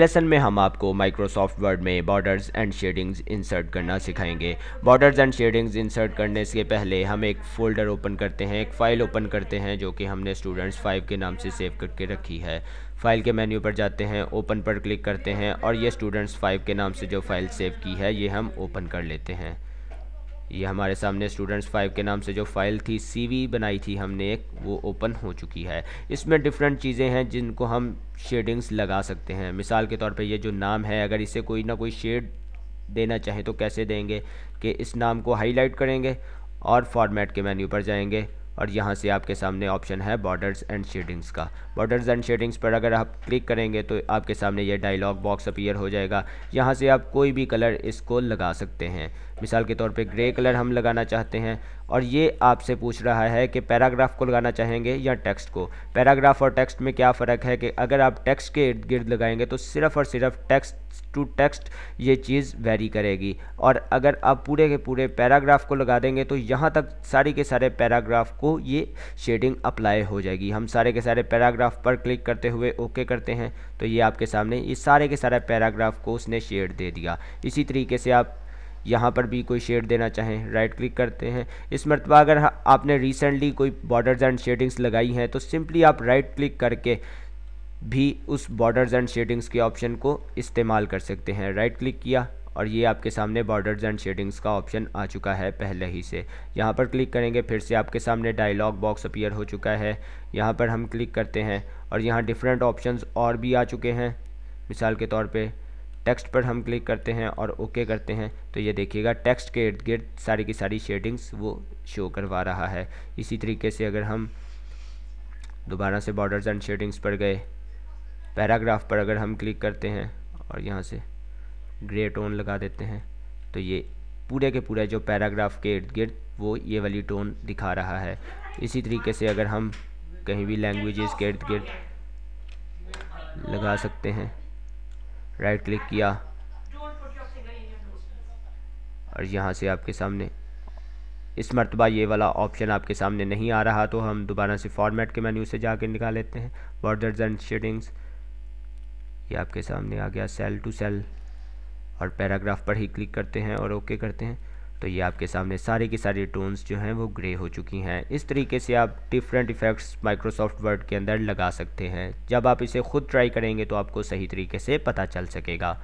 lesson में हम आपको माइक्रोसॉफ्ट वर्ड में बॉर्डर्स एंड शेडिंग्स इंसर्ट करना सिखाएंगे बॉर्डर्स एंड शेडिंग्स इंसर्ट करने से पहले हम एक फ़ोल्डर ओपन करते हैं एक फ़ाइल ओपन करते हैं जो कि हमने स्टूडेंट्स फाइव के नाम से सेव करके रखी है फाइल के मेन्यू पर जाते हैं ओपन पर क्लिक करते हैं और ये स्टूडेंट्स फाइव के नाम से जो फाइल सेव की है ये हम ओपन कर लेते हैं ये हमारे सामने स्टूडेंट्स फाइव के नाम से जो फाइल थी सीवी बनाई थी हमने एक वो ओपन हो चुकी है इसमें डिफरेंट चीज़ें हैं जिनको हम शेडिंग्स लगा सकते हैं मिसाल के तौर पर ये जो नाम है अगर इसे कोई ना कोई शेड देना चाहें तो कैसे देंगे कि इस नाम को हाईलाइट करेंगे और फॉर्मेट के मेन्यू पर जाएंगे और यहाँ से आपके सामने ऑप्शन है बॉर्डर्स एंड शेडिंग्स का बॉर्डर्स एंड शेडिंग्स पर अगर आप क्लिक करेंगे तो आपके सामने ये डायलॉग बॉक्स अपीयर हो जाएगा यहाँ से आप कोई भी कलर इसको लगा सकते हैं मिसाल के तौर पे ग्रे कलर हम लगाना चाहते हैं और ये आपसे पूछ रहा है कि पैराग्राफ को लगाना चाहेंगे या टेक्स्ट को पैराग्राफ और टेक्स्ट में क्या फ़र्क है कि अगर आप टेक्स्ट के इर्द गिर्द लगाएंगे तो सिर्फ और सिर्फ टेक्स्ट टू टेक्स्ट ये चीज़ वेरी करेगी और अगर आप पूरे के पूरे पैराग्राफ को लगा देंगे तो यहाँ तक सारी के सारे पैराग्राफ को ये शेडिंग अप्लाई हो जाएगी हम सारे के सारे पैराग्राफ पर क्लिक करते हुए ओके करते हैं तो ये आपके सामने ये सारे के सारे पैराग्राफ को उसने शेड दे दिया इसी तरीके से आप यहाँ पर भी कोई शेड देना चाहें राइट क्लिक करते हैं इस मरतबा अगर आपने रिसेंटली कोई बॉर्डर्स एंड शेडिंग्स लगाई हैं तो सिंपली आप राइट क्लिक करके भी उस बॉर्डर्स एंड शेडिंग्स के ऑप्शन को इस्तेमाल कर सकते हैं राइट क्लिक किया और ये आपके सामने बॉर्डर्स एंड शेडिंग्स का ऑप्शन आ चुका है पहले ही से यहाँ पर क्लिक करेंगे फिर से आपके सामने डायलॉग बॉक्स अपीयर हो चुका है यहाँ पर हम क्लिक करते हैं और यहाँ डिफरेंट ऑप्शंस और भी आ चुके हैं मिसाल के तौर पे टेक्स्ट पर हम क्लिक करते हैं और ओके करते हैं तो ये देखिएगा टेक्स्ट के इर्द गिर्द सारी की सारी शेडिंग्स वो शो करवा रहा है इसी तरीके से अगर हम दोबारा से बॉर्डर्स एंड शेडिंग्स पर गए पैराग्राफ पर अगर हम क्लिक करते हैं और यहाँ से ग्रे टोन लगा देते हैं तो ये पूरे के पूरे जो पैराग्राफ के इर्द गिर्द वो ये वाली टोन दिखा रहा है इसी तरीके से अगर हम कहीं भी लैंग्वेजेस के इर्द गिर्द लगा सकते हैं राइट क्लिक किया और यहाँ से आपके सामने इस मरतबा ये वाला ऑप्शन आपके सामने नहीं आ रहा तो हम दोबारा से फॉर्मेट के मेन्यू से कर निकाल लेते हैं बॉर्डर्स एंड शेडिंग्स ये आपके सामने आ गया सेल टू सेल और पैराग्राफ पर ही क्लिक करते हैं और ओके करते हैं तो ये आपके सामने सारे के सारे टोन्स जो हैं वो ग्रे हो चुकी हैं इस तरीके से आप डिफरेंट इफ़ेक्ट्स माइक्रोसॉफ्ट वर्ड के अंदर लगा सकते हैं जब आप इसे खुद ट्राई करेंगे तो आपको सही तरीके से पता चल सकेगा